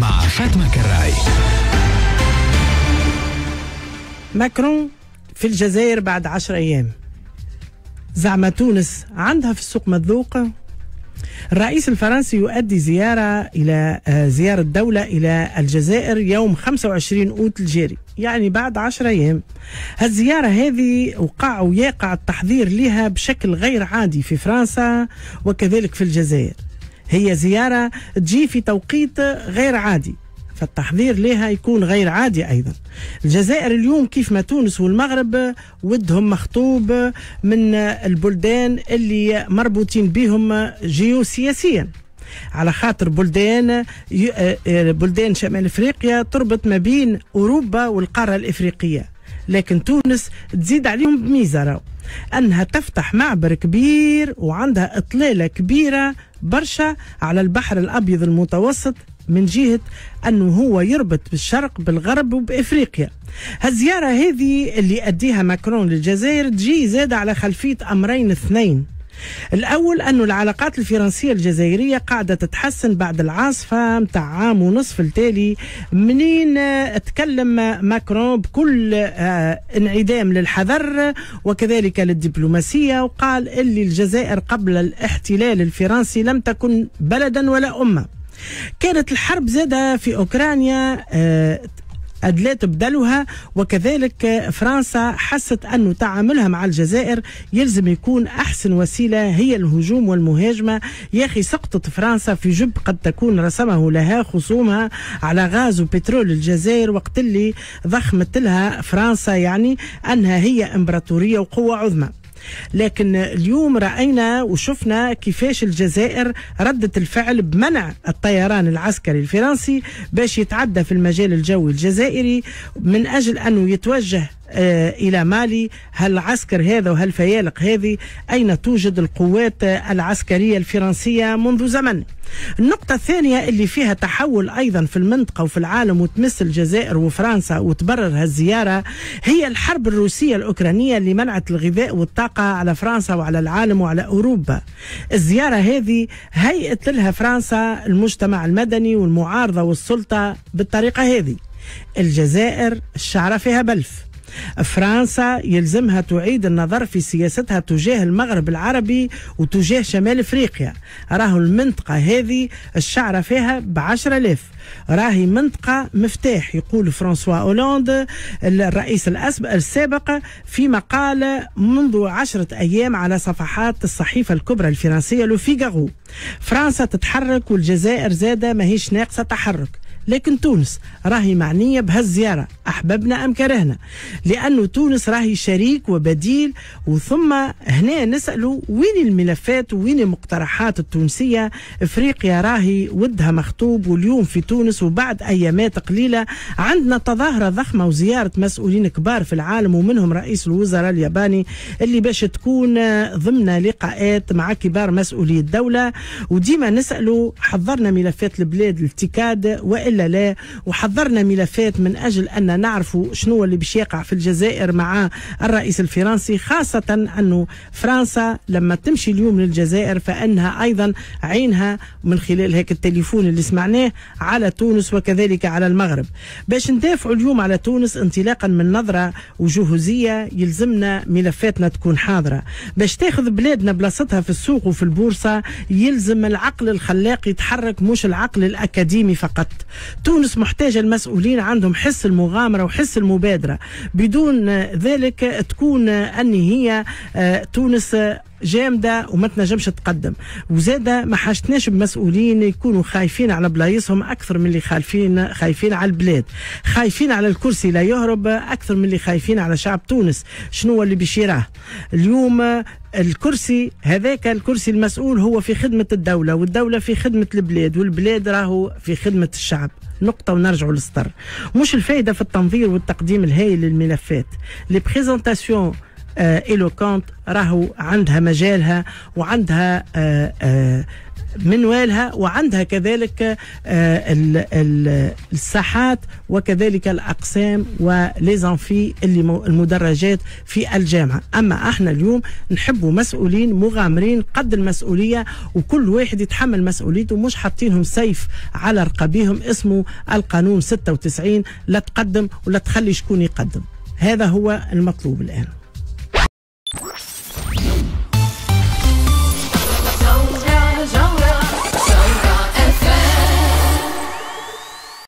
مع فاطمة كراي ماكرون في الجزائر بعد عشر أيام زعمة تونس عندها في السوق مذوقة الرئيس الفرنسي يؤدي زيارة إلى آه، زيارة دولة إلى الجزائر يوم 25 أوت الجاري يعني بعد عشر أيام هالزيارة هذه وقع ويقع التحذير لها بشكل غير عادي في فرنسا وكذلك في الجزائر هي زيارة تجي في توقيت غير عادي فالتحضير لها يكون غير عادي ايضا الجزائر اليوم كيف ما تونس والمغرب ودهم مخطوب من البلدان اللي مربوطين بهم جيوسياسيا على خاطر بلدان آه، آه، بلدان شمال افريقيا تربط ما بين اوروبا والقاره الافريقيه لكن تونس تزيد عليهم بميزه راهو أنها تفتح معبر كبير وعندها إطلالة كبيرة برشا على البحر الأبيض المتوسط من جهة أنه هو يربط بالشرق بالغرب وبإفريقيا الزيارة هذه اللي أديها ماكرون للجزائر تجي زادة على خلفية أمرين اثنين الأول أن العلاقات الفرنسية الجزائرية قاعدة تتحسن بعد العاصفة متاع عام ونصف التالي منين تكلم ماكرون بكل آه، انعدام للحذر وكذلك للدبلوماسية وقال اللي الجزائر قبل الاحتلال الفرنسي لم تكن بلدا ولا أمة كانت الحرب زادة في أوكرانيا آه، أدلات تبدلها وكذلك فرنسا حست أنه تعاملها مع الجزائر يلزم يكون أحسن وسيلة هي الهجوم والمهاجمة يا أخي سقطت فرنسا في جب قد تكون رسمه لها خصومها على غاز وبترول الجزائر وقت اللي ضخمت لها فرنسا يعني أنها هي إمبراطورية وقوة عظمى لكن اليوم راينا وشفنا كيفاش الجزائر ردت الفعل بمنع الطيران العسكري الفرنسي باش يتعدى في المجال الجوي الجزائري من اجل انه يتوجه آه، إلى مالي هل العسكر هذا وهالفيالق هذه أين توجد القوات العسكرية الفرنسية منذ زمن النقطة الثانية اللي فيها تحول أيضا في المنطقة وفي العالم وتمس الجزائر وفرنسا وتبرر هالزيارة هي الحرب الروسية الأوكرانية اللي منعت الغذاء والطاقة على فرنسا وعلى العالم وعلى أوروبا الزيارة هذه هيئت لها فرنسا المجتمع المدني والمعارضة والسلطة بالطريقة هذه الجزائر الشعرة فيها بلف فرنسا يلزمها تعيد النظر في سياستها تجاه المغرب العربي وتجاه شمال افريقيا راهو المنطقه هذه الشعره فيها ب 10000 راهي منطقة مفتاح يقول فرانسوا أولاند الرئيس السابق في مقال منذ عشرة أيام على صفحات الصحيفة الكبرى الفرنسية لو فرنسا تتحرك والجزائر زادة ماهيش ناقصة تحرك لكن تونس راهي معنية بهالزيارة أحببنا أم كرهنا لأنه تونس راهي شريك وبديل وثم هنا نسالوا وين الملفات وين المقترحات التونسية إفريقيا راهي ودها مخطوب واليوم في تونس وبعد أيامات قليلة عندنا تظاهرة ضخمة وزيارة مسؤولين كبار في العالم ومنهم رئيس الوزراء الياباني اللي باش تكون ضمن لقاءات مع كبار مسؤولي الدولة وديما نسالوا حضرنا ملفات البلاد التكاد وال والا لا وحضرنا ملفات من اجل ان نعرفوا شنو اللي باش يقع في الجزائر مع الرئيس الفرنسي خاصه انه فرنسا لما تمشي اليوم للجزائر فانها ايضا عينها من خلال هيك التليفون اللي سمعناه على تونس وكذلك على المغرب باش ندافعوا اليوم على تونس انطلاقا من نظره وجهوزيه يلزمنا ملفاتنا تكون حاضره باش تاخذ بلادنا بلاصتها في السوق وفي البورصه يلزم العقل الخلاق يتحرك مش العقل الاكاديمي فقط تونس محتاجة المسؤولين عندهم حس المغامرة وحس المبادرة بدون ذلك تكون أن هي آه، تونس جامده وما تنجمش تقدم وزاده ما حاجتناش بمسؤولين يكونوا خايفين على بلايصهم اكثر من اللي خايفين خايفين على البلاد خايفين على الكرسي لا يهرب اكثر من اللي خايفين على شعب تونس شنو اللي باش اليوم الكرسي هذاك الكرسي المسؤول هو في خدمة الدولة والدولة في خدمة البلاد والبلاد راهو في خدمة الشعب نقطة ونرجع للسطر مش الفايدة في التنظير والتقديم الهائل للملفات لي بريزونتاسيون ايلوكونت راهو عندها مجالها وعندها آآ آه، آآ آه، منوالها وعندها كذلك آه، الساحات وكذلك الاقسام وليزانفي اللي المدرجات في الجامعه اما احنا اليوم نحبوا مسؤولين مغامرين قد المسؤوليه وكل واحد يتحمل مسؤوليته مش حاطينهم سيف على رقبيهم اسمه القانون 96 لا تقدم ولا تخلي شكون يقدم هذا هو المطلوب الان